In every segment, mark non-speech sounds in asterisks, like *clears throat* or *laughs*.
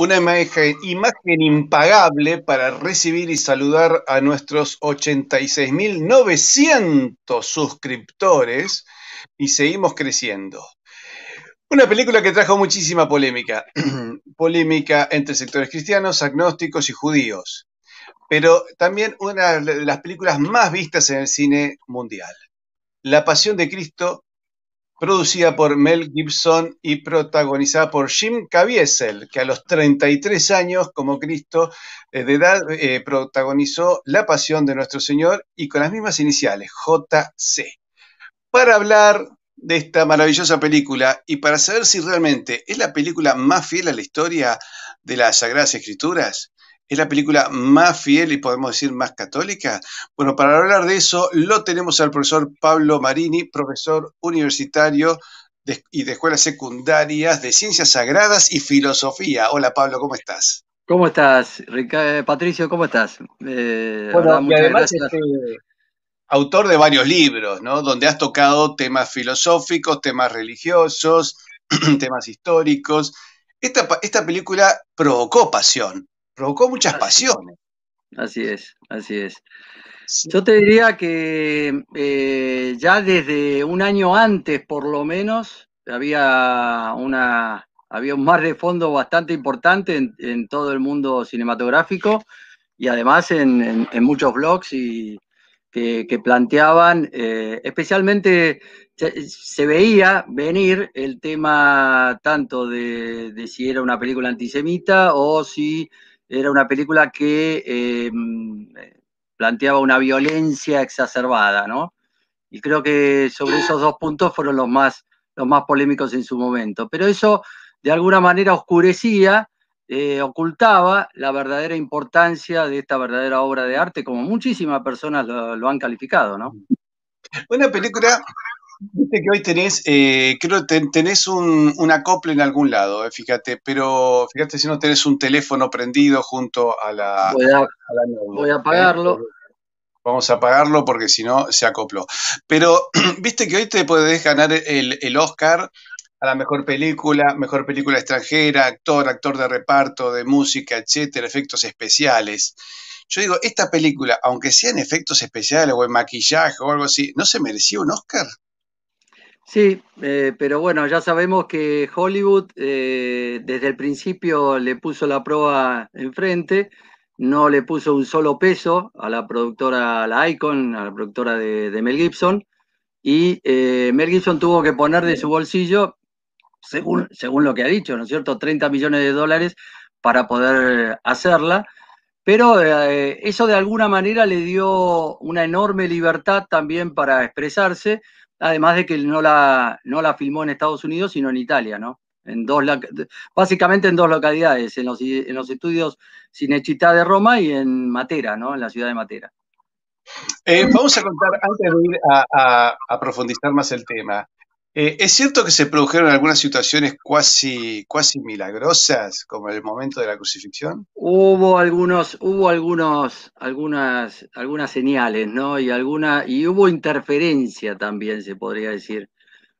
Una imagen, impagable para recibir y saludar a nuestros 86.900 suscriptores y seguimos creciendo. Una película que trajo muchísima polémica, *clears throat* polémica entre sectores cristianos, agnósticos y judíos, pero también una de las películas más vistas en el cine mundial. La Pasión de Cristo producida por Mel Gibson y protagonizada por Jim Caviezel, que a los 33 años, como Cristo eh, de edad, eh, protagonizó La Pasión de Nuestro Señor y con las mismas iniciales, JC. Para hablar de esta maravillosa película y para saber si realmente es la película más fiel a la historia de las Sagradas Escrituras, ¿Es la película más fiel y podemos decir más católica? Bueno, para hablar de eso lo tenemos al profesor Pablo Marini, profesor universitario y de escuelas secundarias de ciencias sagradas y filosofía. Hola Pablo, ¿cómo estás? ¿Cómo estás, eh, Patricio? ¿Cómo estás? Eh, bueno, y además este, autor de varios libros, ¿no? Donde has tocado temas filosóficos, temas religiosos, *clears throat* temas históricos. esta película provocó pasión provocó muchas pasiones. Así es, así es. Yo te diría que eh, ya desde un año antes, por lo menos, había una había un mar de fondo bastante importante en, todo el mundo cinematográfico y además en, muchos blogs que, planteaban, eh, especialmente se, veía venir el tema tanto de si era una película antisemita o si era una película que em, planteaba una violencia exacerbada, ¿no? Y creo que sobre esos dos puntos fueron los más, los más polémicos en su momento. Pero eso de alguna manera oscurecía, eh, ocultaba la verdadera importancia de esta verdadera obra de arte, como muchísimas personas lo, lo han calificado, ¿no? Una película Viste que hoy tenés, eh, creo que tenés un, un, acople en algún lado, eh, fíjate, pero fíjate si no tenés un teléfono prendido junto a la... Voy a, eh, apagarlo. vamos a apagarlo porque si no se acopló. Pero *clears throat* viste que hoy te podés ganar el, el Oscar a la mejor película, mejor película extranjera, actor, actor de reparto, de música, etcétera, efectos especiales. Yo digo, esta película, aunque sea en efectos especiales o en maquillaje o algo así, ¿no se merecía un Oscar? Sí, eh, pero bueno, ya sabemos que Hollywood eh, desde el principio le puso la prueba enfrente, no le puso un solo peso a la productora, a la Icon, a la productora de, Mel Gibson, y eh, Mel Gibson tuvo que poner de su bolsillo, según lo que ha dicho, ¿no es cierto?, 30 millones de dólares para poder hacerla, pero eh, eso de alguna manera le dio una enorme libertad también para expresarse además de que no la, no la filmó en Estados Unidos, sino en Italia, ¿no? En dos, básicamente en dos localidades, en los, estudios Cinecittà de Roma y en Matera, ¿no? En la ciudad de Matera. Eh, vamos a contar, antes de ir a profundizar más el tema, eh, es cierto que se produjeron algunas situaciones casi milagrosas, como en el momento de la crucifixión. Hubo algunos, hubo algunos, algunas, algunas señales, ¿no? Y alguna, y hubo interferencia también, se podría decir.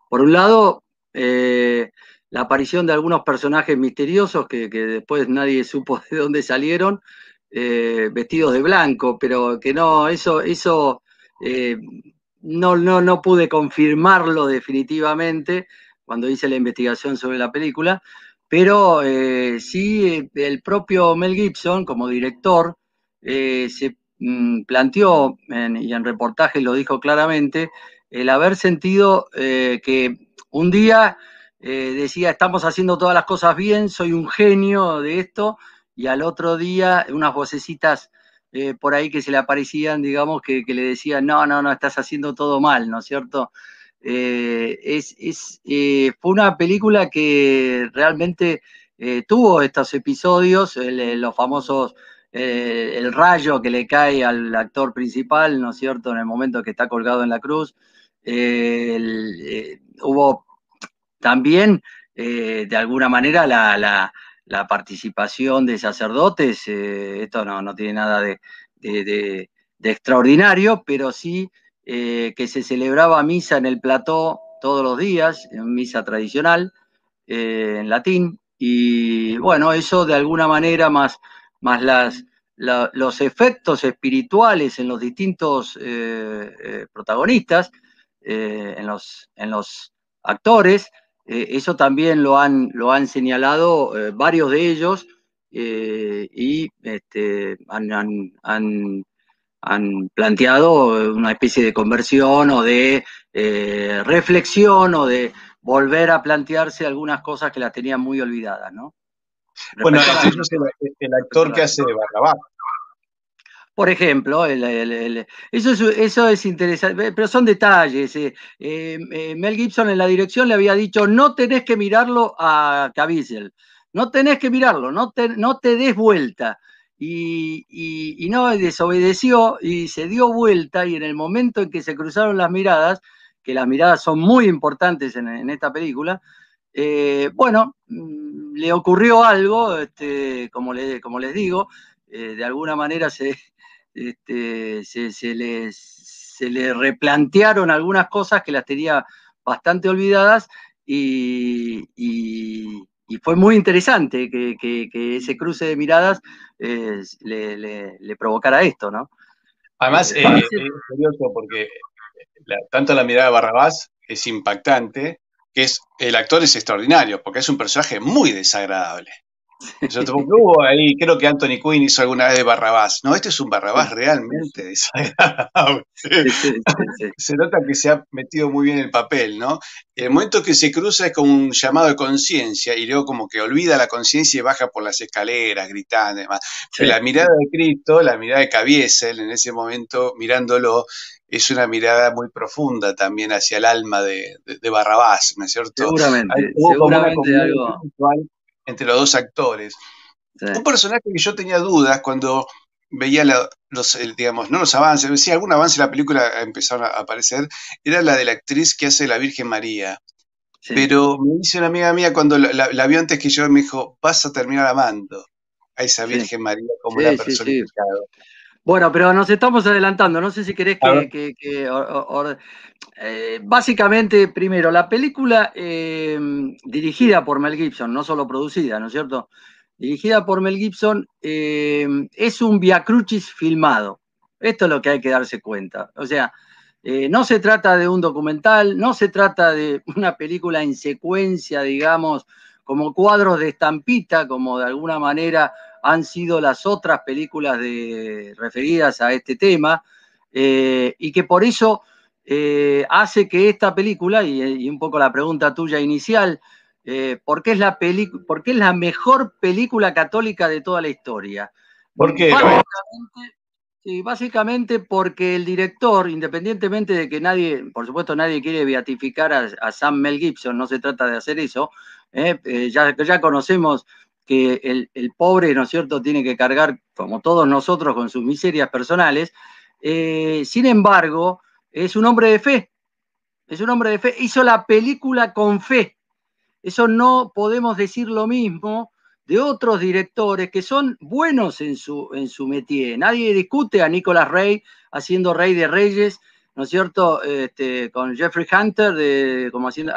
Por un lado, eh, la aparición de algunos personajes misteriosos que, después nadie supo *laughs* de dónde salieron, eh, vestidos de blanco, pero que no, eso, eso no, no, no pude confirmarlo definitivamente cuando hice la investigación sobre la película, pero eh, sí eh, el propio Mel Gibson como director eh, se mm, planteó, y en reportaje lo dijo claramente, el haber sentido que un día decía, estamos haciendo todas las cosas bien, soy un genio de esto, y al otro día unas vocecitas eh, por ahí que se le aparecían, digamos, que, le decían, no, no, no, estás haciendo todo mal, ¿no es cierto? Eh, es, eh, fue una película que realmente tuvo estos episodios, los famosos el rayo que le cae al actor principal, ¿no es cierto?, en el momento que está colgado en la cruz. hubo también, de alguna manera, la, la participación de sacerdotes, eh, esto no, tiene nada de, extraordinario, pero sí eh, que se celebraba misa en el plató todos los días, en misa tradicional, eh, en latín, y bueno, eso de alguna manera más, más las, los efectos espirituales en los distintos protagonistas, en, los, en los actores, eh, eso también lo han, lo han señalado eh, varios de ellos eh, y este, han, planteado una especie de conversión o de reflexión o de volver a plantearse algunas cosas que las tenían muy olvidadas, ¿no? bueno, el, actor que hace de Barrabás, por ejemplo, eso, es, eso es interesante, pero son detalles. Eh, eh, eh, Mel Gibson en la dirección le había dicho, no tenés que mirarlo a Caviezel, no tenés que mirarlo, no te, no te des vuelta. Y, no, desobedeció y se dio vuelta y en el momento en que se cruzaron las miradas, que las miradas son muy importantes en, esta película, bueno, mm, le ocurrió algo, este, como, le, como les digo, de alguna manera se, este, se, le, replantearon algunas cosas que las tenía bastante olvidadas y, fue muy interesante que, ese cruce de miradas eh, le, le, provocara esto, ¿no? Además, eh, eh, es curioso porque tanto la mirada de Barrabás es impactante, que es, el actor es extraordinario, porque es un personaje muy desagradable. Yo *laughs* tengo ahí, creo que Anthony Quinn hizo alguna vez de Barrabás. No, este es un Barrabás realmente *laughs* Se nota que se ha metido muy bien el papel, ¿no? El momento que se cruza es como un llamado de conciencia y luego como que olvida la conciencia y baja por las escaleras gritando y La mirada de Cristo, la mirada de Cabiesel en ese momento mirándolo, es una mirada muy profunda también hacia el alma de, Barrabás, ¿no es cierto? Seguramente, entre los dos actores. Un personaje que yo tenía dudas cuando veía los, digamos, no los avances, si algún avance en la película empezaron a aparecer, era la de la actriz que hace la Virgen María. Pero me dice una amiga mía cuando la, vio antes que yo, me dijo, vas a terminar amando a esa Virgen María como la personificada. Bueno, pero nos estamos adelantando. No sé si querés que. Eh, básicamente, primero, la película em, dirigida por Mel Gibson, no solo producida, ¿no es cierto? Dirigida por Mel Gibson, em, es un viacrucis filmado. Esto es lo que hay que darse cuenta. O sea, eh, no se trata de un documental, no se trata de una película en secuencia, digamos, como cuadros de estampita, como de alguna manera han sido las otras películas referidas a este tema, eh, y que por eso eh, hace que esta película, y, un poco la pregunta tuya inicial, eh, ¿por, qué es la ¿por qué es la mejor película católica de toda la historia? ¿Por qué? Básicamente, porque el director, independientemente de que nadie, por supuesto nadie quiere beatificar a, a Sam Mel Gibson, no se trata de hacer eso, ¿eh? Eh, ya, ya conocemos que el, pobre, ¿no es cierto?, tiene que cargar, como todos nosotros, con sus miserias personales. Eh, sin embargo, es un hombre de fe. Es un hombre de fe. Hizo la película con fe. Eso no podemos decir lo mismo de otros directores que son buenos en su, en su métier. Nadie discute a Nicolás Rey haciendo Rey de Reyes, ¿no es cierto?, este, con Jeffrey Hunter de, como haciendo,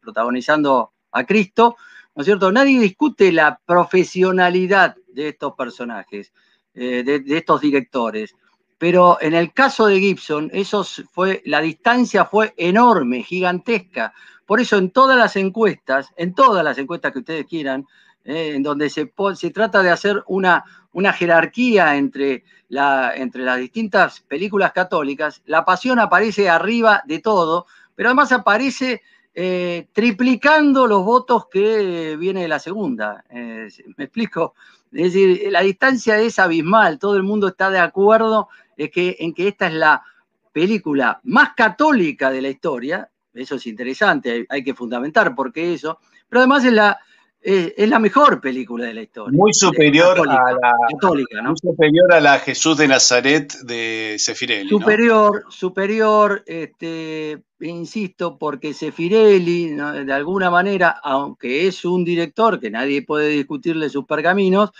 protagonizando a Cristo, ¿no es cierto? Nadie discute la profesionalidad de estos personajes, eh, de, estos directores, pero en el caso de Gibson, eso fue, la distancia fue enorme, gigantesca. Por eso en todas las encuestas, en todas las encuestas que ustedes quieran, eh, en donde se, se trata de hacer una, una jerarquía entre, la, entre las distintas películas católicas, la pasión aparece arriba de todo, pero además aparece eh, triplicando los votos que viene de la segunda. Eh, *laughs* ¿Me explico? Es decir, la distancia es abismal, todo el mundo está de acuerdo en que, en que esta es la película más católica de la historia, eso es interesante, hay, hay que fundamentar por qué eso, pero además es la es, la mejor película de la historia. Muy superior a la católica, Muy superior a la Jesús de Nazaret de Sefirelli. Superior, superior, este, insisto, porque Sefirelli, de alguna manera, aunque es un director que nadie puede discutirle sus pergaminos,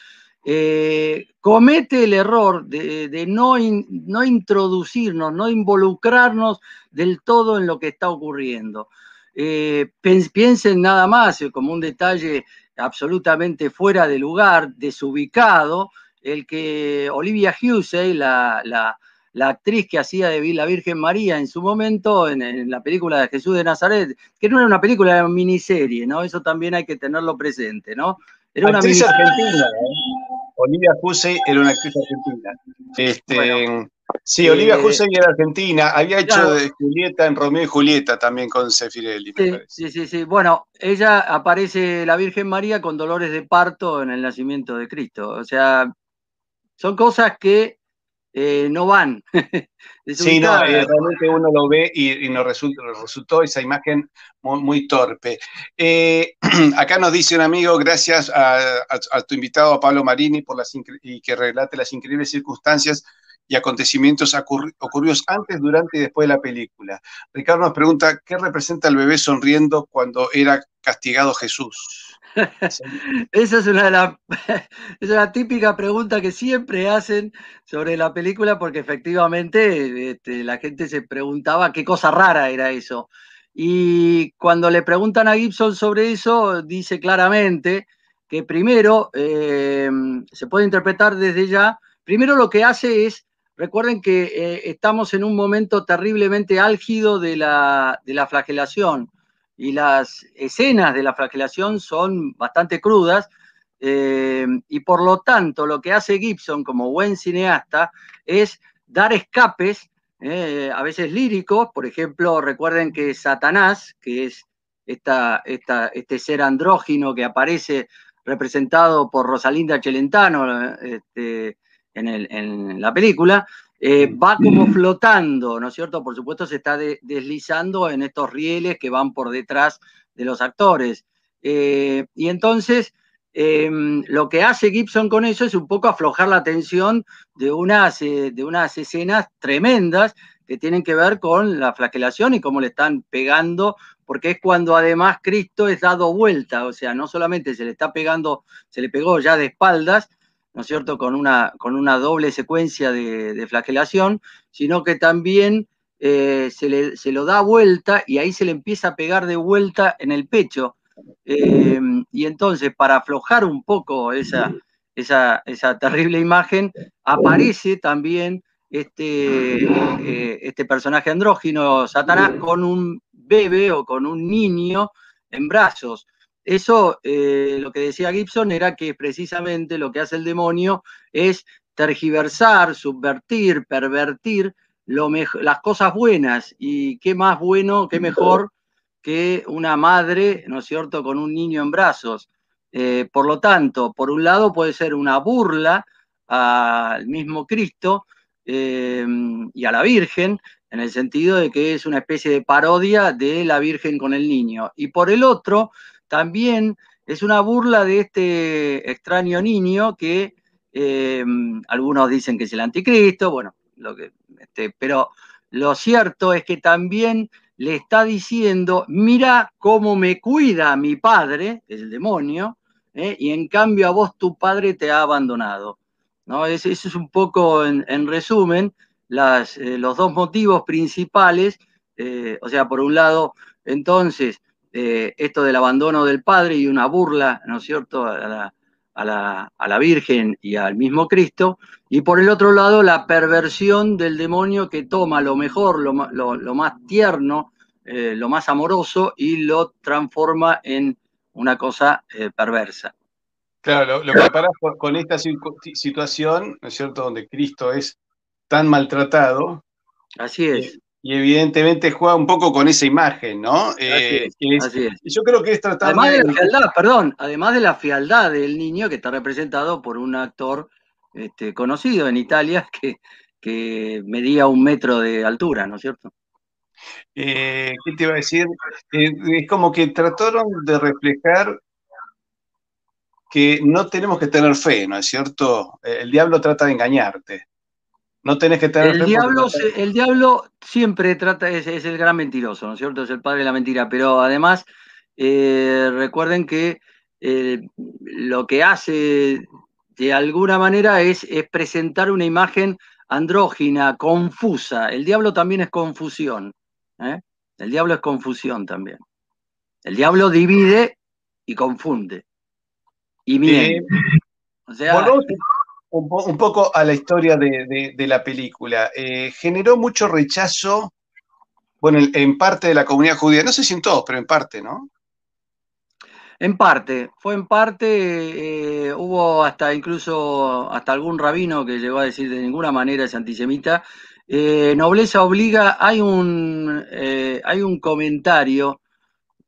eh, comete el error de, no introducirnos, no involucrarnos del todo en lo que está ocurriendo. Eh, piensen nada más eh, como un detalle absolutamente fuera de lugar, desubicado, el que Olivia Hussey, la, actriz que hacía de la Virgen María en su momento, en, la película de Jesús de Nazaret, que no era una película, era una miniserie, ¿no? Eso también hay que tenerlo presente, ¿no? Era una actriz argentina, ¿eh? Olivia Hussey era una actriz argentina. Este, Sí, eh, Olivia Hussey argentina, había hecho de Julieta en Romeo y Julieta también con Cefirelli. sí, Sí, sí, Bueno, ella aparece la Virgen María con dolores de parto en el nacimiento de Cristo. O sea, son cosas que eh, no van. *laughs* sí, no, eh, realmente uno lo ve y, nos resultó, esa imagen muy, torpe. *clears throat* acá nos dice un amigo, gracias a, tu invitado a Pablo Marini por las y que relate las increíbles circunstancias y acontecimientos ocurridos antes, durante y después de la película. Ricardo nos pregunta, ¿qué representa el bebé sonriendo cuando era castigado Jesús? *laughs* esa *laughs* es una típica pregunta que siempre hacen sobre la película porque efectivamente este, la gente se preguntaba qué cosa rara era eso. Y cuando le preguntan a Gibson sobre eso, dice claramente que primero eh, se puede interpretar desde ya, primero lo que hace es Recuerden que eh, estamos en un momento terriblemente álgido de la, flagelación y las escenas de la flagelación son bastante crudas eh, y por lo tanto lo que hace Gibson como buen cineasta es dar escapes, eh, a veces líricos, por ejemplo, recuerden que Satanás, que es esta, este ser andrógino que aparece representado por Rosalinda Chelentano, este, en, la película, eh, va como flotando, ¿no es cierto? Por supuesto se está deslizando en estos rieles que van por detrás de los actores. Eh, y entonces em, lo que hace Gibson con eso es un poco aflojar la tensión de unas, eh, de unas escenas tremendas que tienen que ver con la flagelación y cómo le están pegando, porque es cuando además Cristo es dado vuelta, o sea, no solamente se le está pegando, se le pegó ya de espaldas, cierto?, con una, con una doble secuencia de, flagelación, sino que también eh, se, le, lo da vuelta y ahí se le empieza a pegar de vuelta en el pecho. Eh, y entonces, para aflojar un poco esa, esa, terrible imagen, aparece también este, eh, este personaje andrógino, Satanás, con un bebé o con un niño en brazos. Eso, eh, lo que decía Gibson, era que precisamente lo que hace el demonio es tergiversar, subvertir, pervertir las cosas buenas. Y qué más bueno, qué mejor que una madre, ¿no es cierto?, con un niño en brazos. Eh, por lo tanto, por un lado puede ser una burla al mismo Cristo em, y a la Virgen, en el sentido de que es una especie de parodia de la Virgen con el niño. Y por el otro, también es una burla de este extraño niño que eh, algunos dicen que es el anticristo, bueno, lo que, este, pero lo cierto es que también le está diciendo, mira cómo me cuida mi padre, el demonio, ¿eh? y en cambio a vos tu padre te ha abandonado. ¿no? Eso es un poco, en, resumen, eh, los dos motivos principales, o sea, por un lado, entonces, esto del abandono del padre y una burla, ¿no es cierto?, a la, Virgen y al mismo Cristo, y por el otro lado la perversión del demonio que toma lo mejor, lo, más tierno, eh, lo más amoroso y lo transforma en una cosa eh, perversa. Claro, lo, que con esta situación, ¿no es cierto?, donde Cristo es tan maltratado. Así es. Y evidentemente juega un poco con esa imagen, ¿no? Eh, yo creo que es tratar además de... la fialdad, perdón, además de la fialdad del niño que está representado por un actor este, conocido en Italia *laughs* que, medía un metro de altura, ¿no es cierto? Eh, ¿Qué te iba a decir? Eh, es como que trataron de reflejar que no tenemos que tener fe, ¿no es cierto? El diablo trata de engañarte. No tenés que tener. El, diablo, el diablo siempre trata, es, el gran mentiroso, ¿no es cierto? Es el padre de la mentira. Pero además, eh, recuerden que eh, lo que hace de alguna manera es, presentar una imagen andrógina, confusa. El diablo también es confusión. ¿eh? El diablo es confusión también. El diablo divide y confunde. Y miente. o sea, un, poco a la historia de, la película. Eh, generó mucho rechazo, bueno, en, parte de la comunidad judía, no sé si en todos, pero en parte, ¿no? En parte, fue en parte, eh, hubo hasta incluso hasta algún rabino que llegó a decir de ninguna manera es antisemita. Eh, nobleza obliga, hay un, hay un comentario,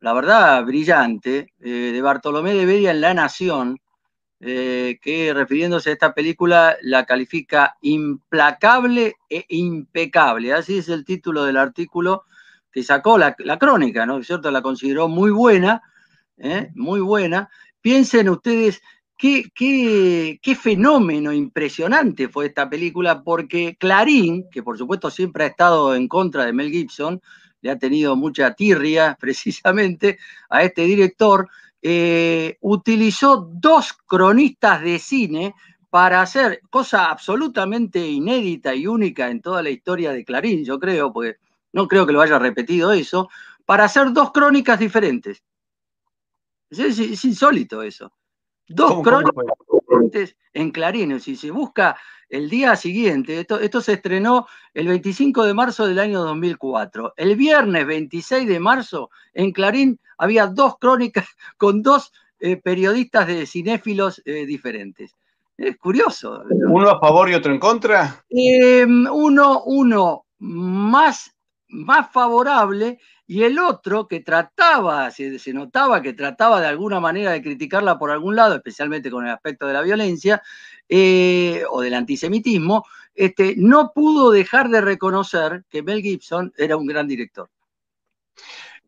la verdad, brillante, de Bartolomé de Bedia en La Nación, eh, que refiriéndose a esta película la califica implacable e impecable. Así es el título del artículo que sacó la, crónica, ¿no es cierto? La consideró muy buena, ¿eh? muy buena. Piensen ustedes qué, qué fenómeno impresionante fue esta película, porque Clarín, que por supuesto siempre ha estado en contra de Mel Gibson, le ha tenido mucha tirria *laughs* precisamente a este director, eh, utilizó dos cronistas de cine para hacer cosa absolutamente inédita y única en toda la historia de Clarín, yo creo, porque no creo que lo haya repetido eso, para hacer dos crónicas diferentes. Es, insólito eso. Dos crónicas en Clarín. Si se busca el día siguiente, esto, se estrenó el 25 de marzo del año 2004. El viernes 26 de marzo en Clarín había dos crónicas *laughs* con dos eh, periodistas de cinéfilos eh, diferentes. Es curioso. ¿Uno a favor y otro en contra? Em, uno, uno más más favorable y el otro que trataba, se, se, notaba que trataba de alguna manera de criticarla por algún lado, especialmente con el aspecto de la violencia eh, o del antisemitismo, este, no pudo dejar de reconocer que Mel Gibson era un gran director.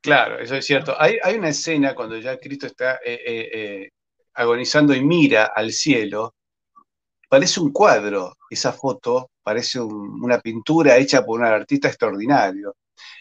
Claro, eso es cierto. Hay, una escena cuando ya Cristo está eh, eh, agonizando y mira al cielo, parece un cuadro, esa foto, parece una pintura hecha por un artista extraordinario.